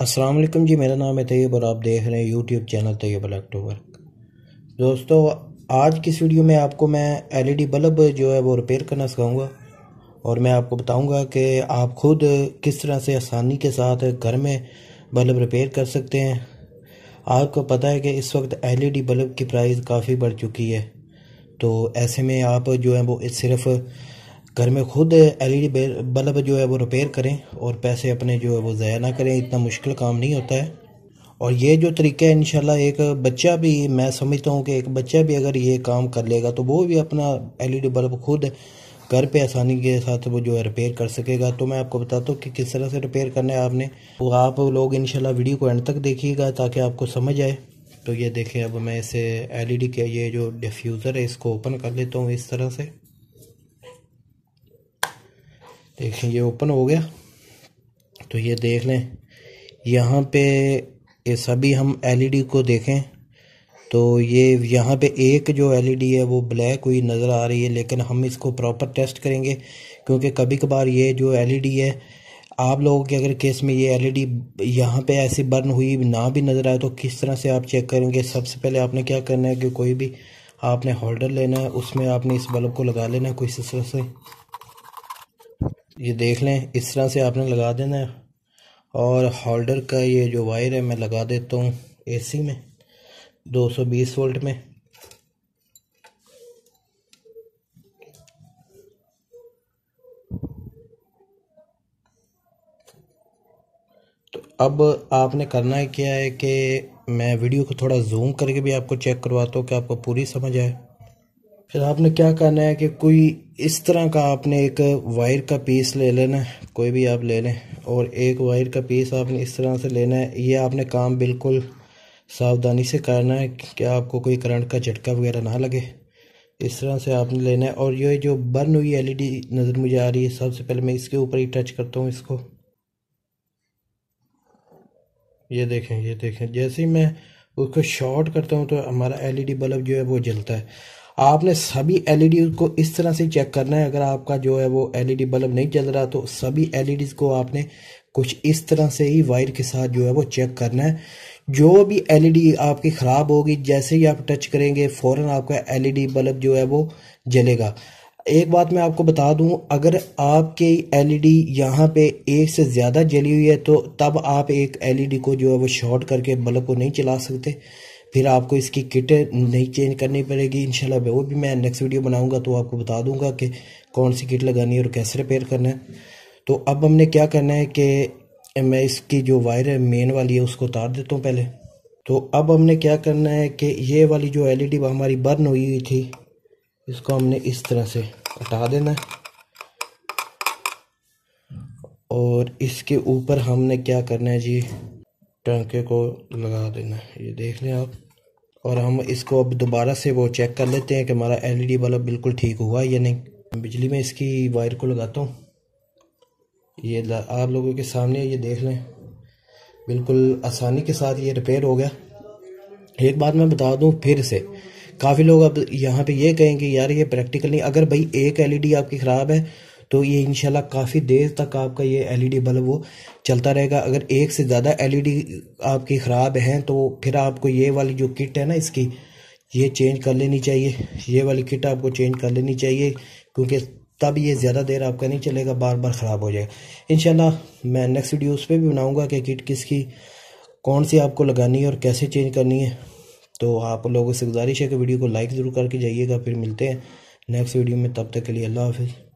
अस्सलाम वालेकुम जी मेरा नाम है तैयब और आप देख रहे हैं यूट्यूब चैनल तैयब वर्क दोस्तों आज की इस वीडियो में आपको मैं एलईडी e बल्ब जो है वो रिपेयर करना सिखाऊंगा और मैं आपको बताऊंगा कि आप खुद किस तरह से आसानी के साथ घर में बल्ब रिपेयर कर सकते हैं आपको पता है कि इस वक्त डी e बल्ब की प्राइस काफ़ी बढ़ चुकी है तो ऐसे में आप जो है वो सिर्फ़ घर में खुद एलईडी e बल्ब जो है वो रिपेयर करें और पैसे अपने जो है वो ज़ाया ना करें इतना मुश्किल काम नहीं होता है और ये जो तरीका है इनशाला एक बच्चा भी मैं समझता हूँ कि एक बच्चा भी अगर ये काम कर लेगा तो वो भी अपना एलईडी e बल्ब खुद घर पे आसानी के साथ वो जो है रिपेयर कर सकेगा तो मैं आपको बताता हूँ कि किस तरह से रिपेयर करना है आपने तो आप लोग इनशाला वीडियो को एंड तक देखिएगा ताकि आपको समझ आए तो ये देखें अब मैं इसे डी e के ये जो डिफ्यूज़र है इसको ओपन कर लेता हूँ इस तरह से देखें ये ओपन हो गया तो ये देख लें यहाँ पे ये सभी हम एलईडी e को देखें तो ये यहाँ पे एक जो एलईडी e है वो ब्लैक हुई नज़र आ रही है लेकिन हम इसको प्रॉपर टेस्ट करेंगे क्योंकि कभी कभार ये जो एलईडी e है आप लोगों के अगर केस में ये एलईडी यहाँ पर ऐसी बर्न हुई ना भी नज़र आए तो किस तरह से आप चेक करेंगे सबसे पहले आपने क्या करना है कि कोई भी आपने होल्डर लेना है उसमें आपने इस बल्ब को लगा लेना है कोई इस तरह से ये देख लें इस तरह से आपने लगा देना है और होल्डर का ये जो वायर है मैं लगा देता हूँ एसी में 220 वोल्ट में तो अब आपने करना है क्या है कि मैं वीडियो को थोड़ा जूम करके भी आपको चेक करवाता हूँ कि आपको पूरी समझ आए फिर आपने क्या करना है कि कोई इस तरह का आपने एक वायर का पीस ले लेना है कोई भी आप ले लें और एक वायर का पीस आपने इस तरह से लेना है ये आपने काम बिल्कुल सावधानी से करना है कि आपको कोई करंट का झटका वगैरह ना लगे इस तरह से आपने लेना है और ये जो बर्न हुई एलईडी e नज़र मुझे आ रही है सबसे पहले मैं इसके ऊपर ही टच करता हूँ इसको ये देखें ये देखें जैसे ही मैं उसको शॉर्ट करता हूँ तो हमारा एलईडी e बल्ब जो है वो जलता है आपने सभी एल e को इस तरह से चेक करना है अगर आपका जो है वो एल e बल्ब नहीं चल रहा तो सभी एल e को आपने कुछ इस तरह से ही वायर के साथ जो है वो चेक करना है जो भी एल आपकी ख़राब होगी जैसे ही आप टच करेंगे फ़ौरन आपका एल बल्ब जो है वो जलेगा एक बात मैं आपको बता दूं अगर आपके एलईडी यहाँ पर एक से ज़्यादा जली हुई है तो तब आप एक एलईडी को जो है वो शॉर्ट करके बल्ब को नहीं चला सकते फिर आपको इसकी किट नहीं चेंज करनी पड़ेगी इनशाला वो भी मैं नेक्स्ट वीडियो बनाऊंगा तो आपको बता दूंगा कि कौन सी किट लगानी है और कैसे रिपेयर करना है तो अब हमने क्या करना है कि मैं इसकी जो वायर है मेन वाली है उसको उतार देता हूँ पहले तो अब हमने क्या करना है कि ये वाली जो एलईडी हमारी बर्न हुई हुई थी इसको हमने इस तरह से हटा देना है और इसके ऊपर हमने क्या करना है जी टंके को लगा देना है ये देख लें आप और हम इसको अब दोबारा से वो चेक कर लेते हैं कि हमारा एलईडी e बल्ब बिल्कुल ठीक हुआ या नहीं बिजली में इसकी वायर को लगाता हूँ ये आप लोगों के सामने ये देख लें बिल्कुल आसानी के साथ ये रिपेयर हो गया एक बात मैं बता दूं फिर से काफ़ी लोग अब यहाँ पे ये कहेंगे यार ये प्रैक्टिकल नहीं अगर भाई एक एलईडी e आपकी ख़राब है तो ये इनशाला काफ़ी देर तक आपका ये एलईडी e बल्ब वो चलता रहेगा अगर एक से ज़्यादा एलईडी e आपकी ख़राब हैं तो फिर आपको ये वाली जो किट है ना इसकी ये चेंज कर लेनी चाहिए ये वाली किट आपको चेंज कर लेनी चाहिए क्योंकि तब ये ज़्यादा देर आपका नहीं चलेगा बार बार ख़राब हो जाएगा इन मैं नेक्स्ट वीडियो उस पर भी बनाऊँगा कि किट किसकी कौन सी आपको लगानी है और कैसे चेंज करनी है तो आप लोगों से गुजारिश है कि वीडियो को लाइक ज़रूर करके जाइएगा फिर मिलते हैं नेक्स्ट वीडियो में तब तक के लिए अल्लाह हाफिज़